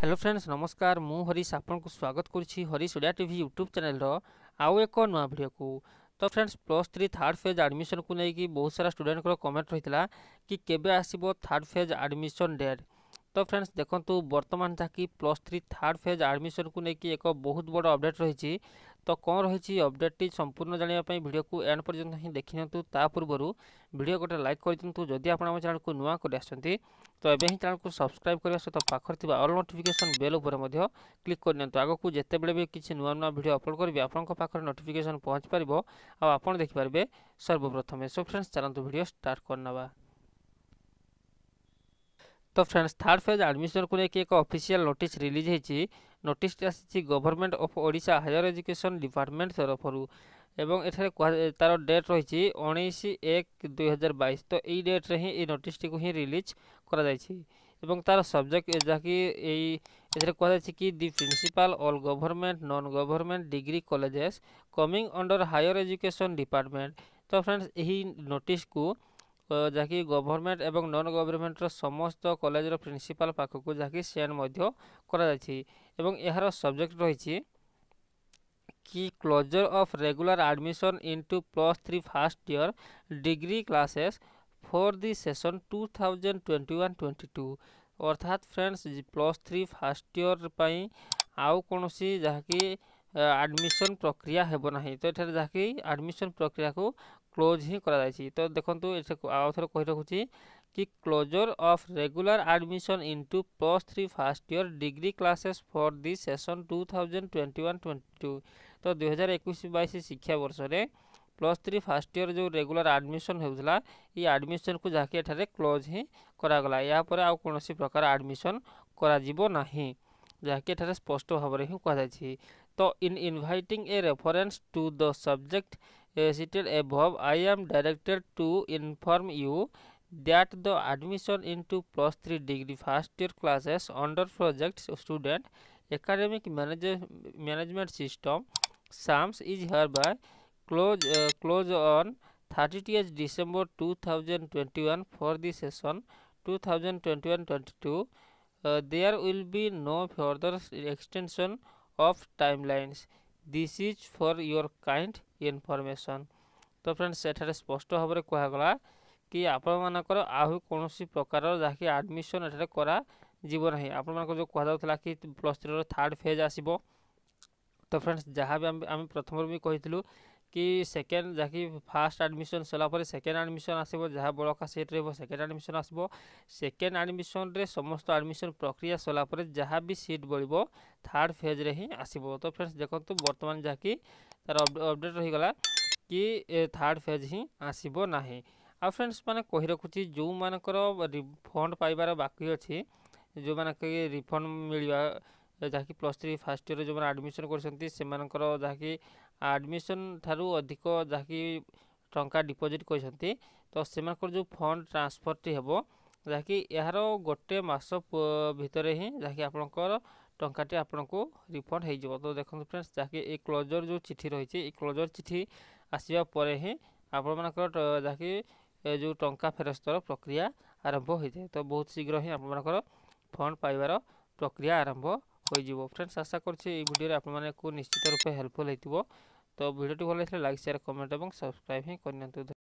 Hello friends নমস্কার মু হরিশ আপনার স্বাগত করছি হরিশ ওড়িয়া টিভি ইউট্ୟୁব চ্যানেলর আউ এক নূয়া ভিডিওকু তো friends plus three third phase আডমিশনকু নেই বহু সারা স্টুডেন্টর কমেন্ট রয়েছিল কি কেবে আসব থার্ড ফেজ আডমিশন ডেট তো ফ্রেন্ডস দেখুন বর্তমান যা কি প্লস থ্রি থার্ড ফেজ আডমিশনকু নেই এক বহুত বড় অপডেট রয়েছে তো କ'ଣ ରହିଛି ଅପଡ଼େଟ୍ଟି ସମ୍ପୂର୍ଣ୍ଣ ଜାଣିବା ପାଇଁ ଭିଡ଼ିଓକୁ ଏଣ୍ଡ ପର୍ଯ୍ୟନ୍ତ ହିଁ ଦେଖିନିଅନ୍ତୁ ତା ପୂର୍ବରୁ ଭିଡ଼ିଓ ଗୋଟେ ଲାଇକ୍ କରିଦିଅନ୍ତୁ ଯଦି ଆପଣ ଆମ ଚ୍ୟାନେଲକୁ ନୂଆ କରି ଆସିଛନ୍ତି ତ ଏବେ ହିଁ ଚ୍ୟାନେଲକୁ ସବସ୍କ୍ରାଇବ୍ କରିବା ସହିତ ପାଖରେ ଥିବା ଅଲ୍ ନୋଟିଫିକେସନ୍ ବେଲ୍ ଉପରେ ମଧ୍ୟ କ୍ଲିକ୍ କରିନିଅନ୍ତୁ ଆଗକୁ ଯେତେବେଳେ ବି କିଛି ନୂଆ ନୂଆ ଭିଡ଼ିଓ ଅପଲୋଡ଼ କରିବି ଆପଣଙ୍କ ପାଖରେ ନୋଟିଫିକେସନ୍ ପହଞ୍ଚିପାରିବ ଆଉ ଆପଣ ଦେଖିପାରିବେ ସର୍ବପ୍ରଥମେ ସୋ ଫ୍ରେଣ୍ଡସ୍ ଚାଲନ୍ତୁ ଭିଡ଼ିଓ ଷ୍ଟାର୍ଟ କରିନେବା তো ଫ୍ରେଣ୍ଡସ୍ ଥାର୍ଡ଼ ଫେଜ୍ ଆଡ଼ମିସନକୁ ନେଇକି ଏକ ଅଫିସିଆଲ୍ ନୋଟିସ୍ ରିଲିଜ୍ ହେଇଛି ନୋଟିସ୍ଟି ଆସିଛି government of Odisha higher education department ତରଫରୁ এবং এখানে তার ডেট রয়েছে উনিশ এক দুই তো এই ডেট্রে হি এই নোটিসটি হি রিলিজ করা যাই এবং তার সবজেক্ট যাকি এই এতে কুযাই কি the principal all government non government degree colleges coming under higher education department তো ফ্রেন্ডস এই নোটিস কু ଯାହାକି ଗଭର୍ଣ୍ଣମେଣ୍ଟ ଏବଂ ନନ୍ ଗଭର୍ଣ୍ଣମେଣ୍ଟର ସମସ୍ତ କଲେଜର ପ୍ରିନ୍ସିପାଲ୍ ପାଖକୁ ଯାହାକି ସେଣ୍ଡ ମଧ୍ୟ କରାଯାଇଛି ଏବଂ ଏହାର ସବଜେକ୍ଟ ରହିଛି କି closure of regular admission into plus three first year degree classes for the session two thousand twenty one twenty two অর্থাৎ friends plus three first year পাই আউ কোণী যাকি আডমিশন প্রক্রিয়া হব না তো এখানে যাকি আডমিশন প্রক্রিয়া ক্লোজ ହିଁ କରାଯାଇଛି ତ ଦେଖନ୍ତୁ ଏଠାକୁ ଆଉ ଥରେ କହି ରଖୁଛି କି closure of regular admission into plus three first year degree classes for the session two thousand twenty one twenty two ତ ଦୁଇହଜାର ଏକୋଇଶ ବାଇଶ ଶିକ୍ଷାବର୍ଷରେ ପ୍ଲସ୍ ଥ୍ରୀ ଫାର୍ଷ୍ଟ ଇୟର୍ ଯେଉଁ ରେଗୁଲାର ଆଡ଼ମିସନ୍ ହେଉଥିଲା ଏଇ ଆଡ଼ମିସନ୍କୁ ଯାହାକି ଏଠାରେ କ୍ଲୋଜ୍ ହିଁ କରାଗଲା ଏହାପରେ ଆଉ କୌଣସି ପ୍ରକାର ଆଡ଼ମିସନ୍ କରାଯିବ ନାହିଁ ଯାହାକି ଏଠାରେ ସ୍ପଷ୍ଟ ଭାବରେ ହିଁ କୁହାଯାଇଛି ତ in inviting a reference to the subject stated above, I am directed to inform you that the admission into plus 3 degree first year classes under project student academic management system SAMS is hereby close, uh, close on 30th December 2021 for the session 2021-22. Uh, there will be no further extension of timelines. This is for your kind information ତ friends ଏଠାରେ ସ୍ପଷ୍ଟ ଭାବରେ କୁହାଗଲା କି ଆପଣମାନଙ୍କର ଆହୁରି କୌଣସି ପ୍ରକାରର ଯାହାକି ଆଡ଼ମିସନ୍ ଏଠାରେ କରାଯିବ ନାହିଁ ଆପଣମାନଙ୍କ ଯେଉଁ କୁହାଯାଉଥିଲା କି ପ୍ଲସ୍ ଥ୍ରୀର ଥାର୍ଡ଼ ଫେଜ୍ ଆସିବ ତ ଫ୍ରେଣ୍ଡସ୍ ଯାହା ବି ଆମେ ଆମେ ପ୍ରଥମରୁ ବି କହିଥିଲୁ କି ସେକେଣ୍ଡ ଯାହାକି ଫାଷ୍ଟ ଆଡ଼ମିସନ୍ ସରିଲା ପରେ ସେକେଣ୍ଡ ଆଡ଼ମିସନ୍ ଆସିବ ଯାହା ବଳକା ସିଟ୍ ରହିବ ସେକେଣ୍ଡ ଆଡ଼ମିସନ୍ ଆସିବ ସେକେଣ୍ଡ ଆଡ଼ମିସନ୍ରେ ସମସ୍ତ ଆଡ଼ମିସନ୍ ପ୍ରକ୍ରିୟା ସରିଲା ପରେ ଯାହା ବି ସିଟ୍ ବଳିବ ଥାର୍ଡ଼ ଫେଜ୍ରେ ହିଁ ଆସିବ ତ ଫ୍ରେଣ୍ଡସ୍ ଦେଖନ୍ତୁ ବର୍ତ୍ତମାନ ଯାହାକି ତାର ଅପଡ଼େଟ୍ ରହିଗଲା କି ଥାର୍ଡ଼ ଫେଜ୍ ହିଁ ଆସିବ ନାହିଁ ଆଉ ଫ୍ରେଣ୍ଡସ୍ ମାନେ କହି ରଖୁଛି ଯେଉଁମାନଙ୍କର ଫଣ୍ଡ ପାଇବାର ବାକି ଅଛି ଯେଉଁମାନଙ୍କ ରିଫଣ୍ଡ ମିଳିବା ଯାହାକି ପ୍ଲସ୍ ଥ୍ରୀ ଫାର୍ଷ୍ଟ ଇୟର୍ରେ ଯେଉଁମାନେ ଆଡ଼ମିସନ୍ କରିଛନ୍ତି ସେମାନଙ୍କର ଯାହାକି ଆଡ଼ମିସନ୍ ଠାରୁ ଅଧିକ ଯାହାକି ଟଙ୍କା ଡିପୋଜିଟ୍ କରିଛନ୍ତି ତ ସେମାନଙ୍କର ଯେଉଁ ଫଣ୍ଡ ଟ୍ରାନ୍ସଫର୍ଟି ହେବ ଯାହାକି ଏହାର ଗୋଟେ ମାସ ଭିତରେ ହିଁ ଯାହାକି ଆପଣଙ୍କର ଟଙ୍କାଟି ଆପଣଙ୍କୁ ରିଫଣ୍ଡ ହୋଇଯିବ ତ ଦେଖନ୍ତୁ ଫ୍ରେଣ୍ଡସ୍ ଯାହାକି ଏଇ କ୍ଲୋଜର୍ ଯେଉଁ ଚିଠି ରହିଛି ଏଇ କ୍ଲୋଜର୍ ଚିଠି ଆସିବା ପରେ ହିଁ ଆପଣମାନଙ୍କର ଯାହାକି ଯେଉଁ ଟଙ୍କା ଫେରସ୍ତର ପ୍ରକ୍ରିୟା ଆରମ୍ଭ ହୋଇଥାଏ ତ ବହୁତ ଶୀଘ୍ର ହିଁ ଆପଣମାନଙ୍କର ଫଣ୍ଡ ପାଇବାର ପ୍ରକ୍ରିୟା ଆରମ୍ଭ হয়ে ফ্রেন্ডস আশা করছি এই ভিডিওরে আপনার নিশ্চিত রূপে হেল্পফুল হয়ে তো ভিডিওটি ভাল লাগলে লাইক সেয়ার কমেন্ট এবং সবসক্রাইব হি করে